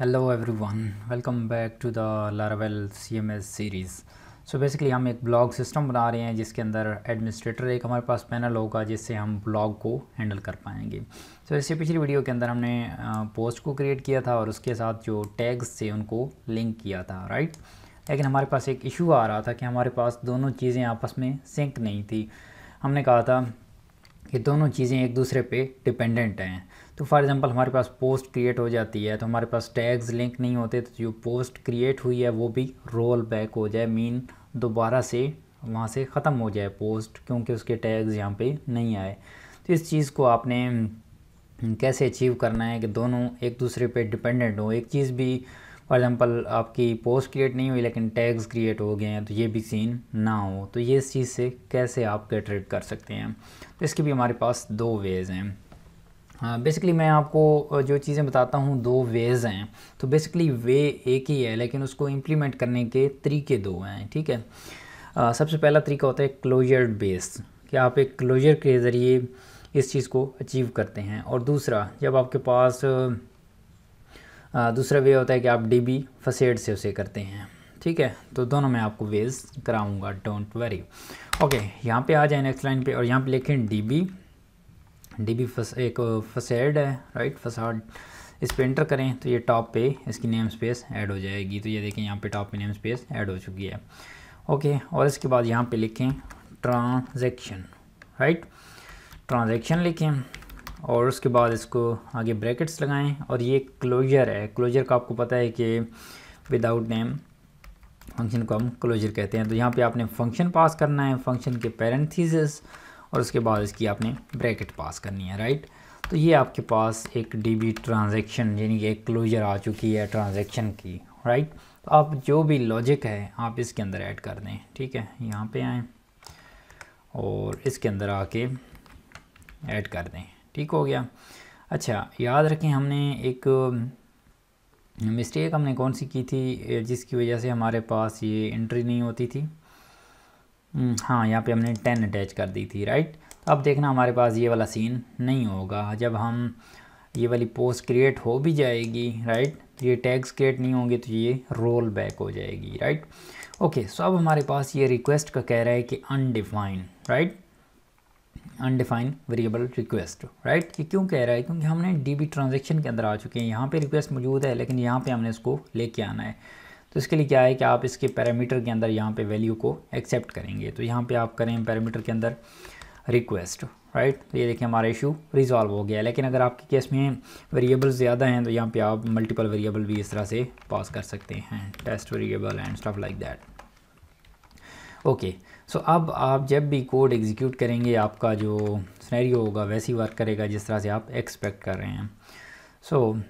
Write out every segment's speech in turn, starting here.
Hello everyone welcome back to the Laravel CMS series so basically हम एक blog system बना रहे हैं जिसके अंदर एडमिनिस्ट्रेटर एक हमारे पास पैनल होगा जिससे हम ब्लॉग को हैंडल कर पाएंगे सो so, इससे पिछली वीडियो के अंदर हमने पोस्ट को क्रिएट किया था और उसके साथ जो टैग्स थे उनको लिंक किया था राइट लेकिन हमारे पास एक इशू आ रहा था कि हमारे पास दोनों चीज़ें आपस में सिंक नहीं थी हमने कहा था कि दोनों चीज़ें एक दूसरे पे डिपेंडेंट हैं तो फॉर एग्जांपल हमारे पास पोस्ट क्रिएट हो जाती है तो हमारे पास टैग्स लिंक नहीं होते तो जो पोस्ट क्रिएट हुई है वो भी रोल बैक हो जाए मीन दोबारा से वहाँ से ख़त्म हो जाए पोस्ट क्योंकि उसके टैग्स यहाँ पे नहीं आए तो इस चीज़ को आपने हम्म, कैसे अचीव करना है कि दोनों एक दूसरे पर डिपेंडेंट हो एक चीज़ भी फॉर एग्ज़ाम्पल आपकी पोस्ट क्रिएट नहीं हुई लेकिन टैग्स क्रिएट हो गए हैं तो ये भी सीन ना हो तो ये इस चीज़ से कैसे आप कैटरेट कर सकते हैं तो इसके भी हमारे पास दो वेज़ हैं बेसिकली हाँ, मैं आपको जो चीज़ें बताता हूँ दो वेज़ हैं तो बेसिकली वे एक ही है लेकिन उसको इम्प्लीमेंट करने के तरीके दो हैं ठीक है आ, सबसे पहला तरीका होता है क्लोजर बेस्ड कि आप एक क्लोजर के ज़रिए इस चीज़ को अचीव करते हैं और दूसरा जब आपके पास आ, दूसरा वे होता है कि आप डी बी फसेड से उसे करते हैं ठीक है तो दोनों में आपको वेज कराऊँगा डोंट वरी ओके यहाँ पर आ जाए नेक्स्ट लाइन पर और यहाँ पर लिखें डी बी डी बी फस एक फसैड uh, है राइट फसाड इस पर एंटर करें तो ये टॉप पे इसकी नेम स्पेस ऐड हो जाएगी तो ये देखें यहाँ पे टॉप पे नेम स्पेस ऐड हो चुकी है ओके और इसके बाद यहाँ पे लिखें ट्रांजेक्शन राइट ट्रांजेक्शन लिखें और उसके बाद इसको आगे ब्रैकेट्स लगाएं और ये क्लोजर है क्लोजर का आपको पता है कि विदाउट नेम फंक्शन को हम क्लोजर कहते हैं तो यहाँ पे आपने फंक्शन पास करना है फंक्शन के पेरेंथीज़ और उसके बाद इसकी आपने ब्रैकेट पास करनी है राइट तो ये आपके पास एक डी ट्रांजेक्शन यानी कि एक क्लोजर आ चुकी है ट्रांजेक्शन की राइट तो आप जो भी लॉजिक है आप इसके अंदर ऐड कर दें ठीक है यहाँ पे आएँ और इसके अंदर आके ऐड कर दें ठीक हो गया अच्छा याद रखें हमने एक मिस्टेक हमने कौन सी की थी जिसकी वजह से हमारे पास ये एंट्री नहीं होती थी हम्म, हाँ यहाँ पे हमने टेन अटैच कर दी थी राइट तो अब देखना हमारे पास ये वाला सीन नहीं होगा जब हम ये वाली पोस्ट क्रिएट हो भी जाएगी राइट तो ये टैग्स क्रिएट नहीं होंगे तो ये रोल बैक हो जाएगी राइट ओके सो अब हमारे पास ये रिक्वेस्ट का कह रहा है कि undefined right undefined variable request right ये क्यों कह रहा है क्योंकि हमने डी बी ट्रांजेक्शन के अंदर आ चुके हैं यहाँ पे रिक्वेस्ट मौजूद है लेकिन यहाँ पे हमने इसको लेके आना है तो इसके लिए क्या है कि आप इसके पैरामीटर के अंदर यहाँ पे वैल्यू को एक्सेप्ट करेंगे तो यहाँ पे आप करें पैरामीटर के अंदर रिक्वेस्ट राइट तो ये देखिए हमारा इशू रिजॉल्व हो गया लेकिन अगर आपके केस में वेरिएबल ज़्यादा हैं तो यहाँ पर आप मल्टीपल वेरिएबल भी इस तरह से पास कर सकते हैं test variable and stuff like that okay so अब आप जब भी कोड एग्जीक्यूट करेंगे आपका जो स्नैरियो होगा वैसी वर्क करेगा जिस तरह से आप एक्सपेक्ट कर रहे हैं सो so,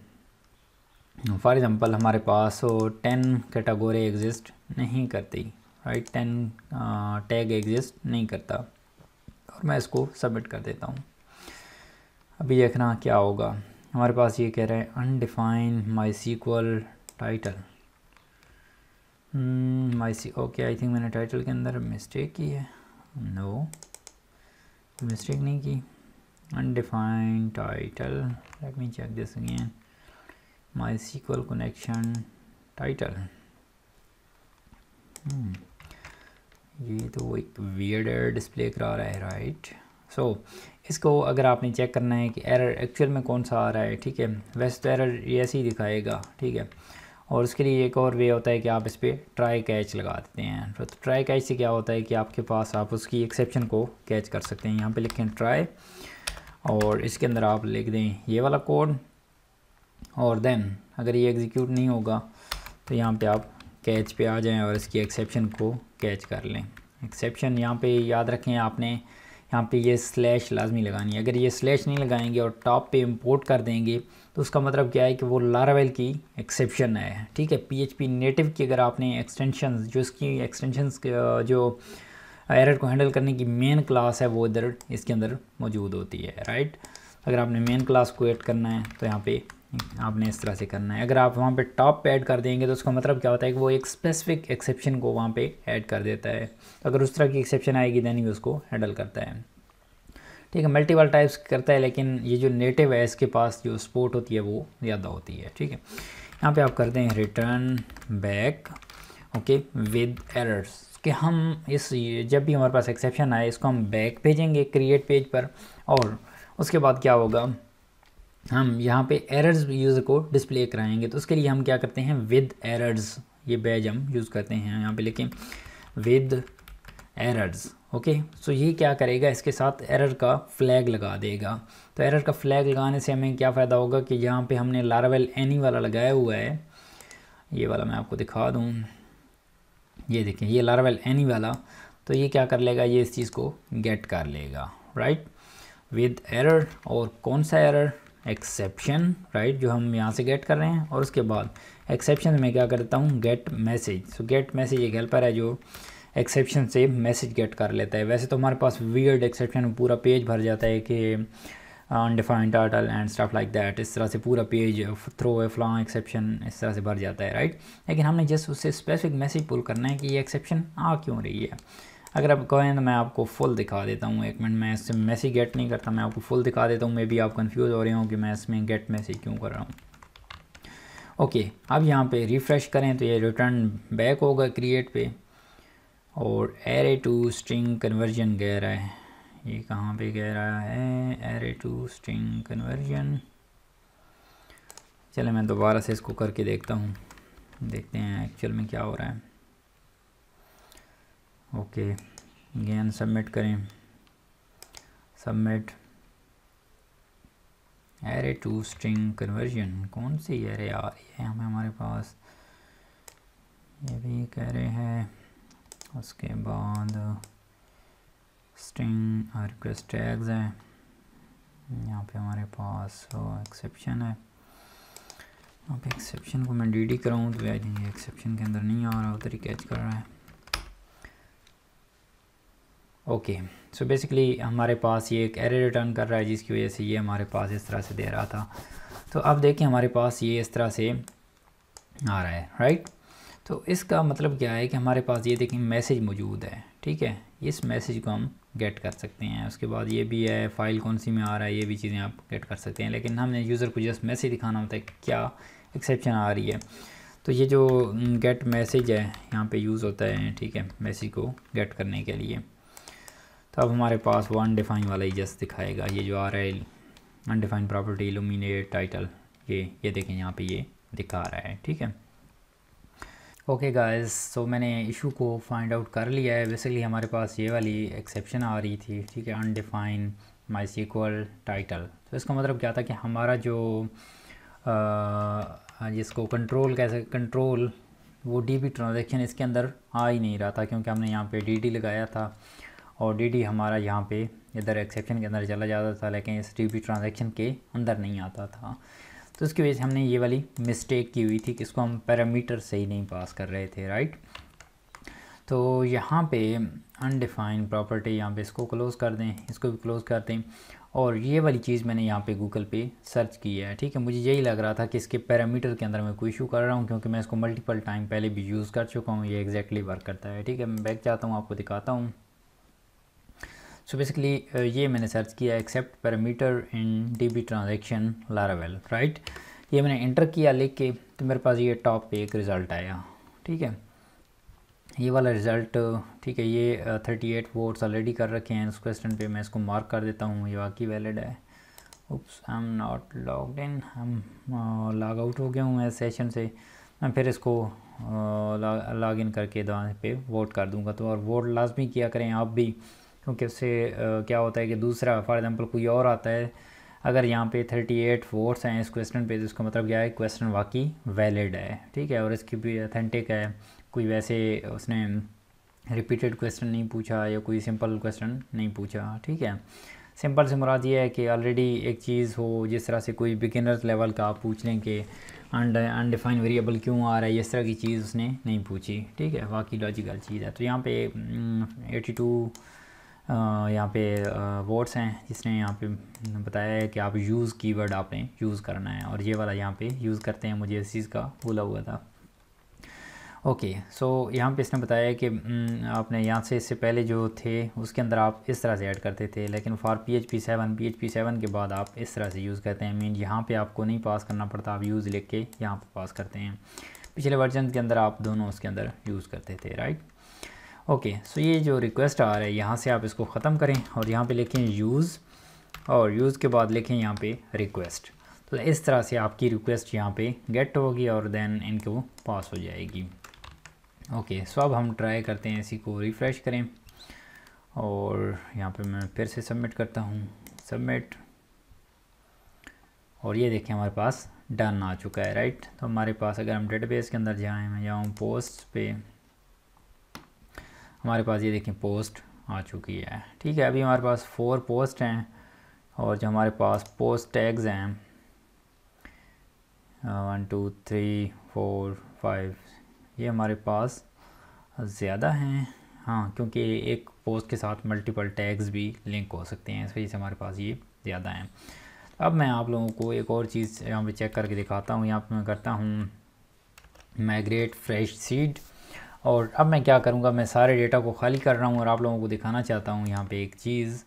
फॉर एग्ज़ाम्पल हमारे पास टेन कैटागोरी एग्जिस्ट नहीं करती राइट टेन टैग एग्जिस्ट नहीं करता और मैं इसको सबमिट कर देता हूँ अभी देखना क्या होगा हमारे पास ये कह रहे हैं undefined MySQL title my C okay I think मैंने टाइटल के अंदर मिस्टेक की है नो no, मिस्टेक नहीं की undefined title let me check this again mysql connection title hmm. ये तो एक वियर्ड डिस्प्ले करा रहा है राइट सो so, इसको अगर आपने चेक करना है कि एरर एक्चुअल में कौन सा आ रहा है ठीक है वैसे तो एरर ये ऐसे ही दिखाएगा ठीक है और उसके लिए एक और वे होता है कि आप इस पर ट्राई कैच लगा देते हैं तो ट्राई कैच से क्या होता है कि आपके पास आप उसकी एक्सेप्शन को कैच कर सकते हैं यहाँ पे लिखें ट्राई और इसके अंदर आप लिख दें ये वाला कोड और देन अगर ये एग्जीक्यूट नहीं होगा तो यहाँ पे आप कैच पे आ जाएं और इसकी एक्सेप्शन को कैच कर लें एक्सेप्शन यहाँ पे याद रखें आपने यहाँ पे ये स्लैश लाजमी लगानी है अगर ये स्लैश नहीं लगाएंगे और टॉप पे इंपोर्ट कर देंगे तो उसका मतलब क्या है कि वो लारावेल की एक्सेप्शन है ठीक है पीएचपी नेटिव की अगर आपने एक्सटेंशन जो इसकी एक्सटेंशन जो एरर को हैंडल करने की मेन क्लास है वो इधर इसके अंदर मौजूद होती है राइट अगर आपने मेन क्लास को एड करना है तो यहाँ पे आपने इस तरह से करना है अगर आप वहाँ पे टॉप पे ऐड कर देंगे तो उसका मतलब क्या होता है कि वो एक स्पेसिफिक एक्सेप्शन को वहाँ पे ऐड कर देता है अगर उस तरह की एक्सेप्शन आएगी देन ही उसको हैंडल करता है ठीक है मल्टीपल टाइप्स करता है लेकिन ये जो नेटिव है इसके पास जो स्पोर्ट होती है वो ज़्यादा होती है ठीक है यहाँ पर आप करते हैं return back okay with errors कि हम इस जब भी हमारे पास एक्सेप्शन आए इसको हम बैक भेजेंगे क्रिएट पेज पर और उसके बाद क्या होगा हम यहाँ पे एरर्स यूज़र को डिस्प्ले कराएंगे तो उसके लिए हम क्या करते हैं विद एरर्स ये बैज हम यूज़ करते हैं यहाँ पे लेकिन विद एरर्स ओके सो ये क्या करेगा इसके साथ एरर का फ्लैग लगा देगा तो एरर का फ्लैग लगाने से हमें क्या फ़ायदा होगा कि यहाँ पे हमने लारावेल एनी वाला लगाया हुआ है ये वाला मैं आपको दिखा दूँ ये देखें ये लारावेल एनी वाला तो ये क्या कर लेगा ये इस चीज़ को गेट कर लेगा राइट विद एरर और कौन सा एरर एक्सेप्शन राइट जो हम यहाँ से गेट कर रहे हैं और उसके बाद एक्सेप्शन में क्या करता हूँ get message so get message एक हेल्पर है जो एक्सेप्शन से मैसेज गेट कर लेता है वैसे तो हमारे पास वियर्ड एक्सेप्शन पूरा पेज भर जाता है कि undefined title and stuff like that इस तरह से पूरा page throw a flaw exception इस तरह से भर जाता है राइट लेकिन हमने जस्ट उससे स्पेसिफिक मैसेज पुल करना है कि ये एक्सेप्शन आ क्यों रही है अगर आप कहें तो मैं आपको फुल दिखा देता हूँ एक मिनट मैं इससे मैसेज गेट नहीं करता मैं आपको फुल दिखा देता हूँ मे भी आप कन्फ्यूज़ हो रहे हो कि मैं इसमें गेट मैसेज क्यों कर रहा हूँ ओके अब यहाँ पे रिफ़्रेश करें तो ये रिटर्न बैक होगा क्रिएट पे और एरे टू स्ट्रिंग कन्वर्जन कह रहा है ये कहाँ पे कह रहा है एरे टू स्ट्रिंग कन्वर्जन चले मैं दोबारा से इसको करके देखता हूँ देखते हैं एक्चुअल में क्या हो रहा है ओके गेन सबमिट करें submit array to string conversion कौन सी एरे आ रही है हमें हमारे पास ये भी एक एरे है उसके बाद स्ट्रिंग रिक्वेस्ट टैग्स हैं यहाँ पे हमारे पास एक्सेप्शन है यहाँ पे एक्सेप्शन को मैं डी डी कराऊँ तो आई एक्सेप्शन के अंदर नहीं आ रहा उधर ही कैच कर रहा है ओके सो बेसिकली हमारे पास ये एक एरर रिटर्न कर रहा है जिसकी वजह से ये हमारे पास इस तरह से दे रहा था तो अब देखिए हमारे पास ये इस तरह से आ रहा है राइट तो इसका मतलब क्या है कि हमारे पास ये देखें मैसेज मौजूद है ठीक है इस मैसेज को हम गेट कर सकते हैं उसके बाद ये भी है फाइल कौन सी में आ रहा है ये भी चीज़ें आप गेट कर सकते हैं लेकिन हमने यूज़र को जस्ट मैसेज दिखाना होता है कि क्या एक्सेप्शन आ रही है तो ये जो गेट mm, मैसेज है यहाँ पे यूज़ होता है ठीक है मैसेज को गेट करने के लिए तो अब हमारे पास वो अनडिफाइन वाला ही जस्ट दिखाएगा ये जो आ रहा है अनडिफाइन प्रॉपर्टी इलूमिनेट टाइटल ये ये देखें यहाँ पे ये दिखा रहा है ठीक है ओके गाइस सो मैंने इशू को फाइंड आउट कर लिया है बेसिकली हमारे पास ये वाली एक्सेप्शन आ रही थी ठीक है अनडिफाइन माई सीक्वल टाइटल तो इसका मतलब क्या था कि हमारा जो आ, जिसको कंट्रोल कैसे कंट्रोल वो डी बी ट्रांजेक्शन इसके अंदर आ ही नहीं रहा था क्योंकि हमने यहाँ पे डी डी लगाया था और डी हमारा यहाँ पे इधर एक्सेप्शन के अंदर चला जाता था लेकिन एस डी ट्रांजेक्शन के अंदर नहीं आता था तो उसकी वजह से हमने ये वाली मिस्टेक की हुई थी कि इसको हम पैरामीटर से ही नहीं पास कर रहे थे राइट तो यहाँ पे अनडिफाइन प्रॉपर्टी यहाँ पे इसको क्लोज़ कर दें इसको भी क्लोज़ कर दें और ये वाली चीज़ मैंने यहाँ पे गूगल पे सर्च की है ठीक है मुझे यही लग रहा था कि इसके पैरामीटर के अंदर मैं कोई इशू कर रहा हूँ क्योंकि मैं इसको मल्टीपल टाइम पहले भी यूज़ कर चुका हूँ ये एग्जैक्टली वर्क करता है ठीक है मैं बैक जाता हूँ आपको दिखाता हूँ सो बेसिकली uh, ये मैंने सर्च किया accept parameter in D B transaction Laravel right ये मैंने इंटर किया लिख के तो मेरे पास ये टॉप पे एक रिज़ल्ट आया ठीक है ये वाला रिज़ल्ट ठीक है ये थर्टी एट वोट्स ऑलरेडी कर रखे हैं उस क्वेश्चन पे मैं इसको मार्क कर देता हूँ ये वाकई वैलिड है oops I am not log in हम लॉग आउट हो गया हूँ मैं सेशन से मैं फिर इसको uh, लॉग इन करके दवा पे वोट कर दूँगा तो और वोट लाजमी किया करें आप भी क्योंकि उससे क्या होता है कि दूसरा फॉर एग्ज़ाम्पल कोई और आता है अगर यहाँ पे 38 एट वोट्स हैं इस क्वेश्चन पे तो इसका मतलब क्या है क्वेश्चन वाकई वैलिड है ठीक है और इसकी भी अथेंटिक है कोई वैसे उसने रिपीटेड क्वेश्चन नहीं पूछा या कोई सिंपल क्वेश्चन नहीं पूछा ठीक है सिंपल से मुराद ये है कि ऑलरेडी एक चीज़ हो जिस तरह से कोई बिगिनर्स लेवल का आप पूछ लें कि अनडिफाइन वेरिएबल क्यों आ रहा है इस तरह की चीज़ उसने नहीं पूछी ठीक है वाकई लॉजिकल चीज़ है तो यहाँ पे एटी हम्म, टू यहाँ पे वर्ड्स हैं जिसने यहाँ पे बताया है कि आप यूज़ कीवर्ड आपने यूज़ करना है और ये वाला यहाँ पे यूज़ करते हैं मुझे इस चीज़ का भूला हुआ था ओके सो यहाँ पे इसने बताया कि हम्म, आपने यहाँ से इससे पहले जो थे उसके अंदर आप इस तरह से ऐड करते थे लेकिन for P H P seven P H P seven के बाद आप इस तरह से यूज़ करते हैं मीन यहाँ पर आपको नहीं पास करना पड़ता आप यूज़ लिख के यहाँ पर पास करते हैं पिछले वर्जन के अंदर आप दोनों उसके अंदर यूज़ करते थे राइट ओके सो ये जो रिक्वेस्ट आ रहा है यहाँ से आप इसको ख़त्म करें और यहाँ पे लिखें यूज़ और यूज़ के बाद लिखें यहाँ पे रिक्वेस्ट तो इस तरह से आपकी रिक्वेस्ट यहाँ पे गेट होगी और देन इनको पास हो जाएगी ओके सो अब हम ट्राई करते हैं इसी को रिफ़्रेश करें और यहाँ पे मैं फिर से सबमिट करता हूँ सबमिट और ये देखें हमारे पास डन आ चुका है राइट तो हमारे पास अगर हम डेटाबेस के अंदर जाएँ मैं जाऊँ पोस्ट पे हमारे पास ये देखें पोस्ट आ चुकी है ठीक है अभी हमारे पास फोर पोस्ट हैं और जो हमारे पास पोस्ट टैग्स हैं one two three four five ये हमारे पास ज़्यादा हैं हाँ क्योंकि एक पोस्ट के साथ मल्टीपल टैग्स भी लिंक हो सकते हैं इस वजह से हमारे पास ये ज़्यादा हैं अब मैं आप लोगों को एक और चीज़ यहाँ पे चेक करके दिखाता हूँ यहाँ पे मैं करता हूँ माइग्रेट फ्रेश सीड और अब मैं क्या करूँगा मैं सारे डेटा को खाली कर रहा हूँ और आप लोगों को दिखाना चाहता हूँ यहाँ पे एक चीज़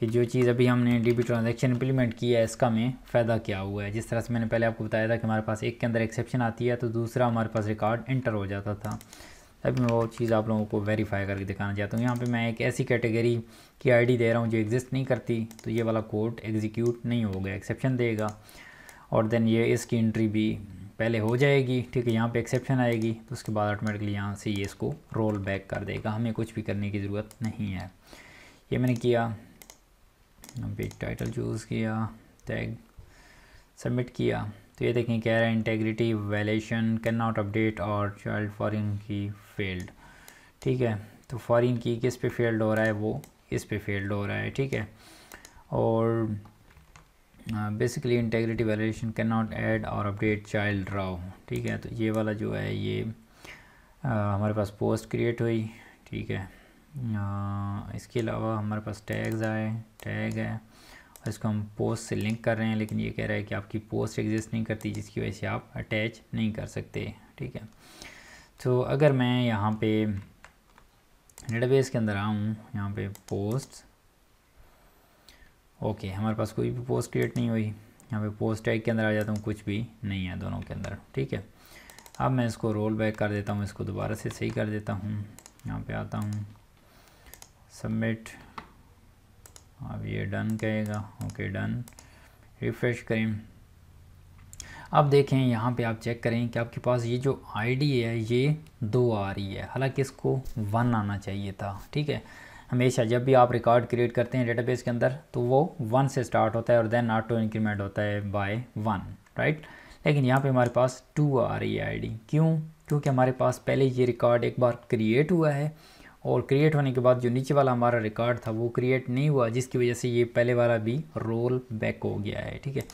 कि जो चीज़ अभी हमने डी बी ट्रांजेक्शन इंप्लीमेंट की है इसका में फ़ायदा क्या हुआ है जिस तरह से मैंने पहले आपको बताया था कि हमारे पास एक के अंदर एक्सेप्शन आती है तो दूसरा हमारे पास रिकॉर्ड एंटर हो जाता था तभी मैं वो चीज़ आप लोगों को वेरीफाई करके दिखाना चाहता हूँ यहाँ पे मैं एक ऐसी कैटेगरी की आईडी दे रहा हूँ जो एग्जिस्ट नहीं करती तो ये वाला कोड एग्जीक्यूट नहीं होगा एक्सेप्शन देगा और देन ये इसकी एंट्री भी पहले हो जाएगी ठीक है यहाँ पे एक्सेप्शन आएगी तो उसके बाद ऑटोमेटिकली यहाँ से ये इसको रोल बैक कर देगा हमें कुछ भी करने की ज़रूरत नहीं है ये मैंने किया पेज टाइटल चूज़ किया टैग सबमिट किया तो ये देखें कह रहा है integrity violation can not update or child foreign key failed ठीक है तो फॉरन की किस पे फेल्ड हो रहा है वो इस पे फेल्ड हो रहा है ठीक है और basically uh, integrity integrity can not add or update child row ठीक है तो ये वाला जो है ये आ, uh, हमारे पास पोस्ट क्रिएट हुई ठीक है आ, uh, इसके अलावा हमारे पास टैग्स आए टैग है और इसको हम पोस्ट से लिंक कर रहे हैं लेकिन ये कह रहा है कि आपकी पोस्ट एग्जिस्ट नहीं करती जिसकी वजह से आप अटैच नहीं कर सकते ठीक है तो अगर मैं यहाँ पे डेटाबेस के अंदर आऊँ यहाँ पे पोस्ट ओके हमारे पास कोई भी पोस्ट क्रिएट नहीं हुई यहाँ पे पोस्ट टैग के अंदर आ जाता हूँ कुछ भी नहीं है दोनों के अंदर ठीक है अब मैं इसको रोल बैक कर देता हूँ इसको दोबारा से सही कर देता हूँ यहाँ पे आता हूँ सबमिट अब ये डन कहेगा ओके डन रिफ़्रेश करें अब देखें यहाँ पे आप चेक करें कि आपके पास ये जो आईडी है ये दो आ रही है हालांकि इसको वन आना चाहिए था ठीक है हमेशा जब भी आप रिकॉर्ड क्रिएट करते हैं डेटाबेस के अंदर तो वो वन से स्टार्ट होता है और देन ऑटो इंक्रीमेंट होता है बाय वन राइट लेकिन यहाँ पे हमारे पास टू आ रही है आईडी क्यों क्योंकि हमारे पास पहले ये रिकॉर्ड एक बार क्रिएट हुआ है और क्रिएट होने के बाद जो नीचे वाला हमारा रिकॉर्ड था वो क्रिएट नहीं हुआ जिसकी वजह से ये पहले वाला भी रोल बैक हो गया है ठीक है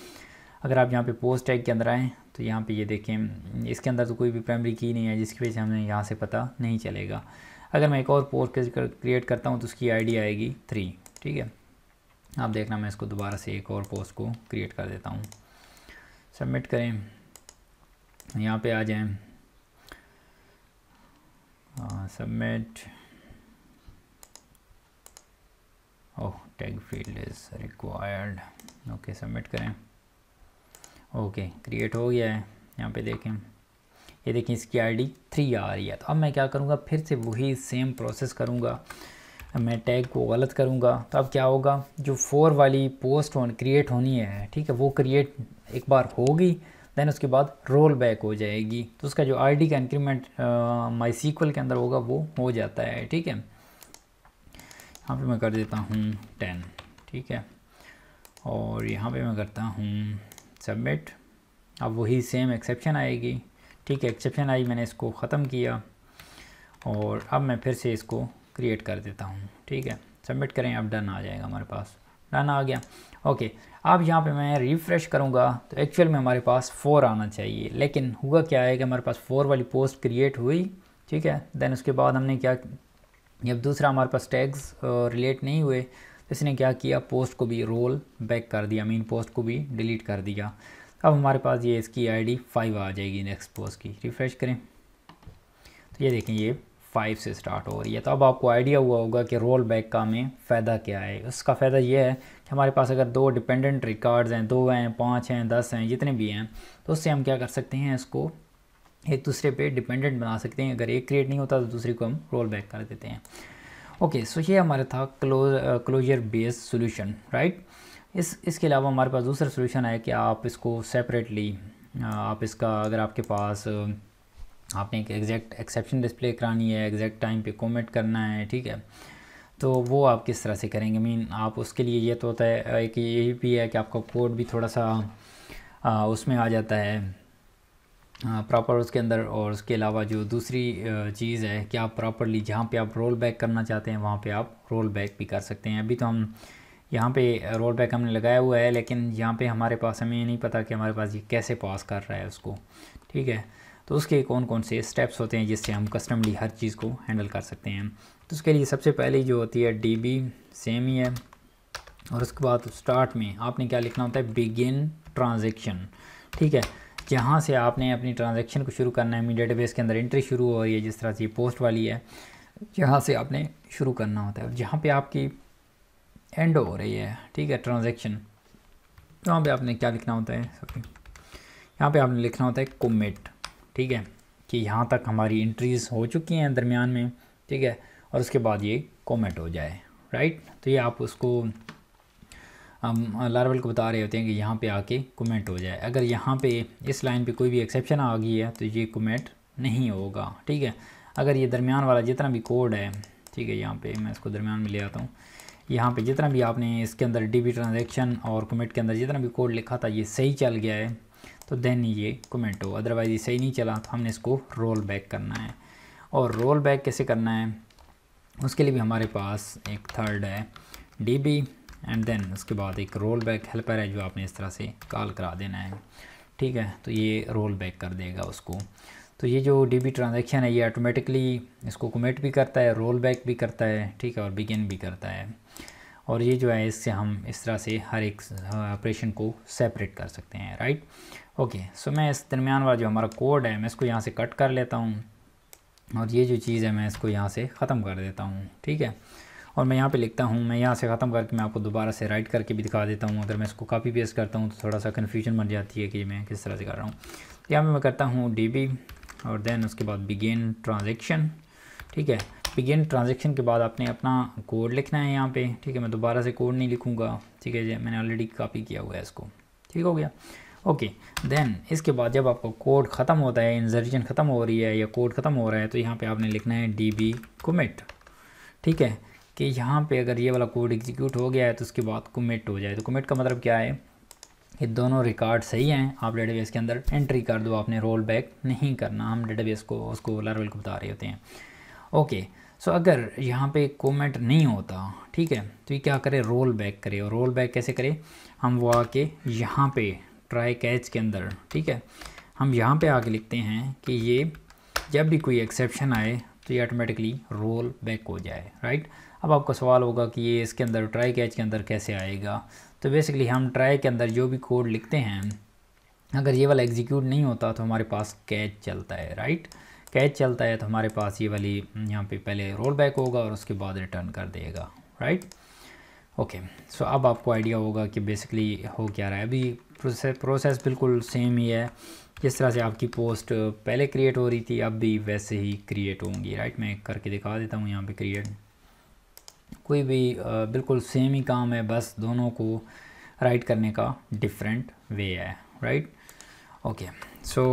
अगर आप यहाँ पे पोस्ट टैग के अंदर आएँ तो यहाँ पे ये देखें इसके अंदर तो कोई भी प्राइमरी की नहीं है जिसकी वजह से हमें यहाँ से पता नहीं चलेगा अगर मैं एक और पोस्ट क्रिएट करता हूँ तो उसकी आईडी आएगी थ्री ठीक है आप देखना मैं इसको दोबारा से एक और पोस्ट को क्रिएट कर देता हूँ सबमिट करें यहाँ पे आ जाएं सबमिट हाँ, oh tag field is required okay submit करें ओके क्रिएट हो गया है यहाँ पे देखें ये देखें इसकी आईडी थ्री आ रही है तो अब मैं क्या करूँगा फिर से वही सेम प्रोसेस करूँगा मैं टैग को गलत करूँगा तो अब क्या होगा जो फोर वाली पोस्ट ऑन क्रिएट होनी है ठीक है वो क्रिएट एक बार होगी दैन उसके बाद रोल बैक हो जाएगी तो उसका जो आईडी का इंक्रीमेंट माई सीक्वल के अंदर होगा वो हो जाता है ठीक है यहाँ पे मैं कर देता हूँ टेन ठीक है और यहाँ पे मैं करता हूँ सबमिट अब वही सेम एक्सेप्शन आएगी ठीक है एक्सेप्शन आई मैंने इसको ख़त्म किया और अब मैं फिर से इसको क्रिएट कर देता हूँ ठीक है सबमिट करें अब डन आ जाएगा हमारे पास डन आ गया ओके अब यहाँ पे मैं रिफ़्रेश करूँगा तो एक्चुअल में हमारे पास फोर आना चाहिए लेकिन हुआ क्या है कि हमारे पास फोर वाली पोस्ट क्रिएट हुई ठीक है देन उसके बाद हमने क्या जब दूसरा हमारे पास टैग्स रिलेट नहीं हुए तो इसने क्या किया पोस्ट को भी रोल बैक कर दिया मीन पोस्ट को भी डिलीट कर दिया अब हमारे पास ये इसकी आईडी फाइव आ जाएगी नेक्स्ट पोस्ट की रिफ़्रेश करें तो ये देखें ये फाइव से स्टार्ट हो रही है तो अब आपको आइडिया हुआ होगा कि रोल बैक का हमें फ़ायदा क्या है उसका फ़ायदा यह है कि हमारे पास अगर दो डिपेंडेंट रिकॉर्ड्स हैं दो हैं पाँच हैं दस हैं जितने भी हैं तो उससे हम क्या कर सकते हैं इसको एक दूसरे पे डिपेंडेंट बना सकते हैं अगर एक क्रिएट नहीं होता तो दूसरे को हम रोल बैक कर देते हैं ओके सो ये हमारा था close closure based solution right इस इसके अलावा हमारे पास दूसरा सोल्यूशन है कि आप इसको सेपरेटली आप इसका अगर आपके पास आपने एक एग्जैक्ट एक्सेप्शन डिस्प्ले करानी है एग्जैक्ट टाइम पे कमेंट करना है ठीक है तो वो आप किस तरह से करेंगे मीन आप उसके लिए ये तो होता है एक यही भी है कि आपका कोड भी थोड़ा सा आ, उसमें आ जाता है प्रॉपर उसके अंदर और उसके अलावा जो दूसरी चीज़ है कि आप प्रॉपरली जहाँ पे आप रोल बैक करना चाहते हैं वहाँ पे आप रोल बैक भी कर सकते हैं अभी तो हम यहाँ पे रोल बैक हमने लगाया हुआ है लेकिन यहाँ पे हमारे पास हमें नहीं पता कि हमारे पास ये कैसे पास कर रहा है उसको ठीक है तो उसके कौन कौन से स्टेप्स होते हैं जिससे हम कस्टमली हर चीज़ को हैंडल कर सकते हैं तो उसके लिए सबसे पहले जो होती है डी बी सेम ही है और उसके बाद स्टार्ट में आपने क्या लिखना होता है बिगिन ट्रांजेक्शन ठीक है जहाँ से आपने अपनी ट्रांजेक्शन को शुरू करना है डेटाबेस के अंदर एंट्री शुरू हो रही है जिस तरह से ये पोस्ट वाली है जहाँ से आपने शुरू करना होता है और जहाँ पे आपकी एंड हो रही है ठीक है ट्रांजेक्शन यहाँ पे आपने क्या लिखना होता है सॉरी यहाँ पे आपने लिखना होता है कमिट ठीक है कि यहाँ तक हमारी इंट्रीज हो चुकी हैं दरमियान में ठीक है और उसके बाद ये कमिट हो जाए राइट तो ये आप उसको हम लार्वल को बता रहे होते हैं कि यहाँ पे आके कोमेट हो जाए अगर यहाँ पे इस लाइन पे कोई भी एक्सेप्शन आ गई है तो ये कोमेट नहीं होगा ठीक है अगर ये दरमियान वाला जितना भी कोड है ठीक है यहाँ पे मैं इसको दरमियान में ले आता हूँ यहाँ पे जितना भी आपने इसके अंदर डीबी ट्रांजैक्शन और कमेंट के अंदर जितना भी कोड लिखा था ये सही चल गया है तो देन ये कमेंट हो अदरवाइज़ ये सही नहीं चला तो हमने इसको रोल बैक करना है और रोल बैक कैसे करना है उसके लिए भी हमारे पास एक थर्ड है डी बी एंड देन उसके बाद एक रोल बैक हेल्पर है जो आपने इस तरह से कॉल करा देना है ठीक है तो ये रोल बैक कर देगा उसको तो ये जो डी बी ट्रांजेक्शन है ये ऑटोमेटिकली इसको कमिट भी करता है रोल बैक भी करता है ठीक है और बिगिन भी करता है और ये जो है इससे हम इस तरह से हर एक ऑपरेशन हाँ, को सेपरेट कर सकते हैं राइट ओके सो मैं इस दरमियान वाला जो हमारा कोड है मैं इसको यहाँ से कट कर लेता हूँ और ये जो चीज़ है मैं इसको यहाँ से ख़त्म कर देता हूँ ठीक है और मैं यहाँ पे लिखता हूँ मैं यहाँ से ख़त्म करके मैं आपको दोबारा से राइट करके भी दिखा देता हूँ अगर मैं इसको कापी पेस्ट करता हूँ तो थोड़ा सा कन्फ्यूजन बन जाती है कि मैं किस तरह से कर रहा हूँ यहाँ पर मैं करता हूँ डी बी और देन उसके बाद बिगेन ट्रांजेक्शन ठीक है बिगेन ट्रांजेक्शन के बाद आपने अपना कोड लिखना है यहाँ पे ठीक है मैं दोबारा से कोड नहीं लिखूँगा ठीक है जी मैंने ऑलरेडी कापी किया हुआ है इसको ठीक हो गया ओके देन इसके बाद जब आपका कोड ख़त्म होता है इंजर्जन ख़त्म हो रही है या कोड ख़त्म हो रहा है तो यहाँ पे आपने लिखना है डी बी कोमिट ठीक है कि यहाँ पे अगर ये वाला कोड एग्जीक्यूट हो गया है तो उसके बाद कुमिट हो जाए तो कुमिट का मतलब क्या है ये दोनों रिकॉर्ड सही हैं आप डेटाबेस के अंदर एंट्री कर दो आपने रोल बैक नहीं करना हम डेटाबेस को उसको लारवेल को बता रहे होते हैं ओके सो अगर यहाँ पे कमेंट नहीं होता ठीक है तो ये क्या करे रोल बैक करे और रोल बैक कैसे करे हम वो आके यहाँ पे ट्राई कैच के अंदर ठीक है हम यहाँ पे आके लिखते हैं कि ये जब भी कोई एक्सेप्शन आए तो ये ऑटोमेटिकली रोल बैक हो जाए राइट अब आपका सवाल होगा कि ये इसके अंदर ट्राई कैच के अंदर कैसे आएगा तो बेसिकली हम ट्राई के अंदर जो भी कोड लिखते हैं अगर ये वाला एग्जीक्यूट नहीं होता तो हमारे पास कैच चलता है राइट कैच चलता है तो हमारे पास ये वाली हम्म, यहाँ पे पहले रोल बैक होगा और उसके बाद रिटर्न कर देगा राइट ओके सो अब आपको आइडिया होगा कि बेसिकली हो क्या रहा है अभी प्रोसेस प्रोसेस बिल्कुल सेम ही है जिस तरह से आपकी पोस्ट पहले क्रिएट हो रही थी अब भी वैसे ही क्रिएट होंगी राइट मैं करके दिखा देता हूँ यहाँ पे क्रिएट कोई भी आ, बिल्कुल सेम ही काम है बस दोनों को राइट करने का डिफरेंट वे है राइट ओके सो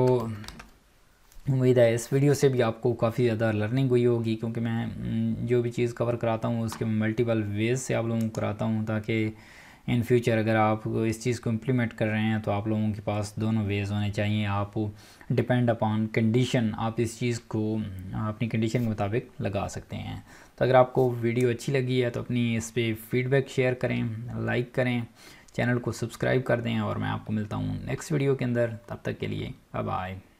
उम्मीद है इस वीडियो से भी आपको काफ़ी ज़्यादा लर्निंग हुई होगी क्योंकि मैं जो भी चीज़ कवर कराता हूँ उसके मल्टीपल वेज से आप लोगों को कराता हूँ ताकि इन फ्यूचर अगर आप इस चीज़ को इम्प्लीमेंट कर रहे हैं तो आप लोगों के पास दोनों वेज़ होने चाहिए आप डिपेंड अपॉन कंडीशन आप इस चीज़ को अपनी कंडीशन के मुताबिक लगा सकते हैं तो अगर आपको वीडियो अच्छी लगी है तो अपनी इस पर फीडबैक शेयर करें लाइक करें चैनल को सब्सक्राइब कर दें और मैं आपको मिलता हूँ नेक्स्ट वीडियो के अंदर तब तक के लिए बाय